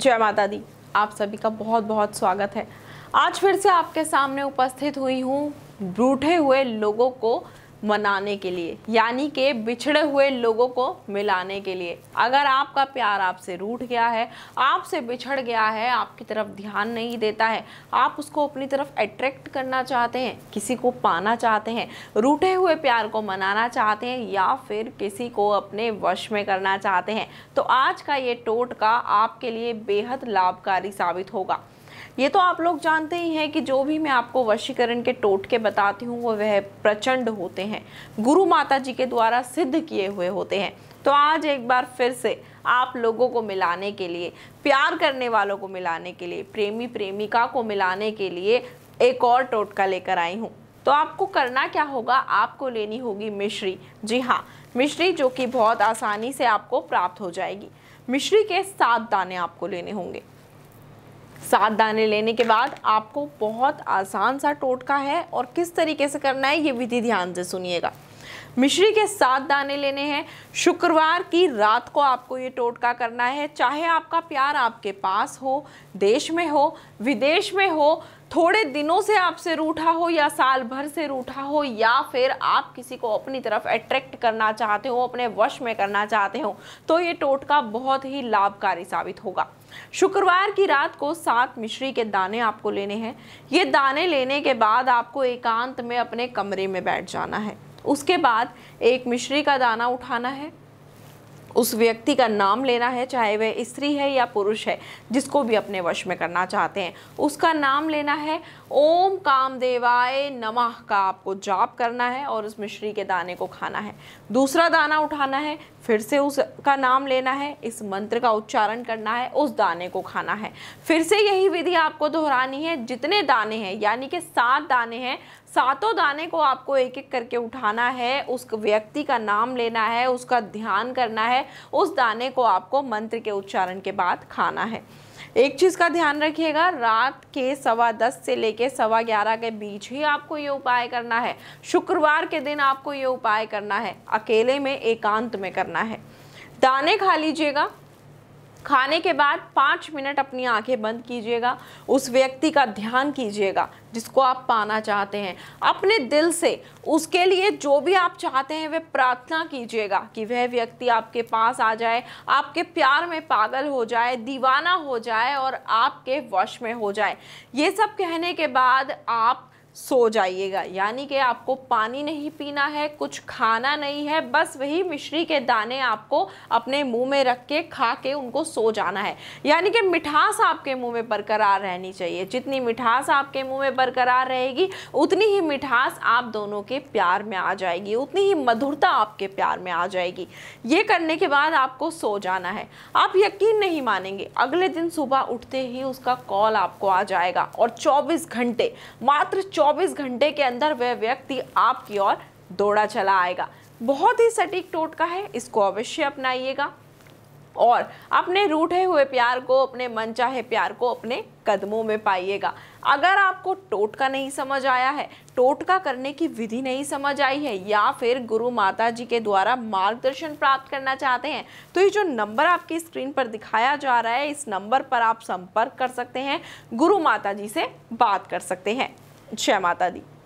जय माता दी आप सभी का बहुत बहुत स्वागत है आज फिर से आपके सामने उपस्थित हुई हूँ रूठे हुए लोगों को मनाने के लिए यानी कि बिछड़े हुए लोगों को मिलाने के लिए अगर आपका प्यार आपसे रूठ गया है आपसे बिछड़ गया है आपकी तरफ ध्यान नहीं देता है आप उसको अपनी तरफ अट्रैक्ट करना चाहते हैं किसी को पाना चाहते हैं रूठे हुए प्यार को मनाना चाहते हैं या फिर किसी को अपने वश में करना चाहते हैं तो आज का ये टोटका आपके लिए बेहद लाभकारी साबित होगा ये तो आप लोग जानते ही हैं कि जो भी मैं आपको वशीकरण के टोटके बताती हूँ वो वह प्रचंड होते हैं गुरु माता जी के द्वारा सिद्ध किए हुए होते हैं तो आज एक बार फिर से आप लोगों को मिलाने के लिए प्यार करने वालों को मिलाने के लिए प्रेमी प्रेमिका को मिलाने के लिए एक और टोटका लेकर आई हूँ तो आपको करना क्या होगा आपको लेनी होगी मिश्री जी हाँ मिश्री जो कि बहुत आसानी से आपको प्राप्त हो जाएगी मिश्री के सात दाने आपको लेने होंगे सात दाने लेने के बाद आपको बहुत आसान सा टोटका है और किस तरीके से करना है ये विधि ध्यान से सुनिएगा मिश्री के सात दाने लेने हैं शुक्रवार की रात को आपको ये टोटका करना है चाहे आपका प्यार आपके पास हो देश में हो विदेश में हो थोड़े दिनों से आपसे रूठा हो या साल भर से रूठा हो या फिर आप किसी को अपनी तरफ अट्रैक्ट करना चाहते हो अपने वश में करना चाहते हो तो ये टोटका बहुत ही लाभकारी साबित होगा शुक्रवार की रात को सात मिश्री के दाने आपको लेने हैं ये दाने लेने के बाद आपको एकांत में अपने कमरे में बैठ जाना है उसके बाद एक मिश्री का दाना उठाना है उस व्यक्ति का नाम लेना है चाहे वह स्त्री है या पुरुष है जिसको भी अपने वश में करना चाहते हैं उसका नाम लेना है ओम कामदेवाय नमः का आपको जाप करना है और उसमें श्री के दाने को खाना है दूसरा दाना उठाना है फिर से उसका नाम लेना है इस मंत्र का उच्चारण करना है उस दाने को खाना है फिर से यही विधि आपको दोहरानी है जितने दाने हैं यानी कि सात दाने हैं सातों दाने को आपको एक एक करके उठाना है उस व्यक्ति का नाम लेना है उसका ध्यान करना है उस दाने को आपको मंत्र के उच्चारण के बाद खाना है एक चीज़ का ध्यान रखिएगा रात के सवा दस से लेके सवा ग्यारह के बीच ही आपको ये उपाय करना है शुक्रवार के दिन आपको ये उपाय करना है अकेले में एकांत में करना है दाने खा लीजिएगा खाने के बाद पाँच मिनट अपनी आंखें बंद कीजिएगा उस व्यक्ति का ध्यान कीजिएगा जिसको आप पाना चाहते हैं अपने दिल से उसके लिए जो भी आप चाहते हैं वह प्रार्थना कीजिएगा कि वह व्यक्ति आपके पास आ जाए आपके प्यार में पागल हो जाए दीवाना हो जाए और आपके वश में हो जाए ये सब कहने के बाद आप सो जाइएगा यानी कि आपको पानी नहीं पीना है कुछ खाना नहीं है बस वही मिश्री के दाने आपको अपने मुंह में रख के खा के उनको सो जाना है यानी कि मिठास आपके मुंह में बरकरार रहनी चाहिए जितनी मिठास आपके मुंह में बरकरार रहेगी उतनी ही मिठास आप दोनों के प्यार में आ जाएगी उतनी ही मधुरता आपके प्यार में आ जाएगी ये करने के बाद आपको सो जाना है आप यकीन नहीं मानेंगे अगले दिन सुबह उठते ही उसका कॉल आपको आ जाएगा और चौबीस घंटे मात्र 24 घंटे के अंदर वह व्यक्ति आपकी ओर दौड़ा चला आएगा बहुत ही सटीक टोटका है इसको अवश्य अपनाइएगा और अपने रूठे हुए प्यार को अपने मनचाहे प्यार को अपने कदमों में पाइएगा अगर आपको टोटका नहीं समझ आया है टोटका करने की विधि नहीं समझ आई है या फिर गुरु माता जी के द्वारा मार्गदर्शन प्राप्त करना चाहते हैं तो ये जो नंबर आपकी स्क्रीन पर दिखाया जा रहा है इस नंबर पर आप संपर्क कर सकते हैं गुरु माता जी से बात कर सकते हैं जय माता दी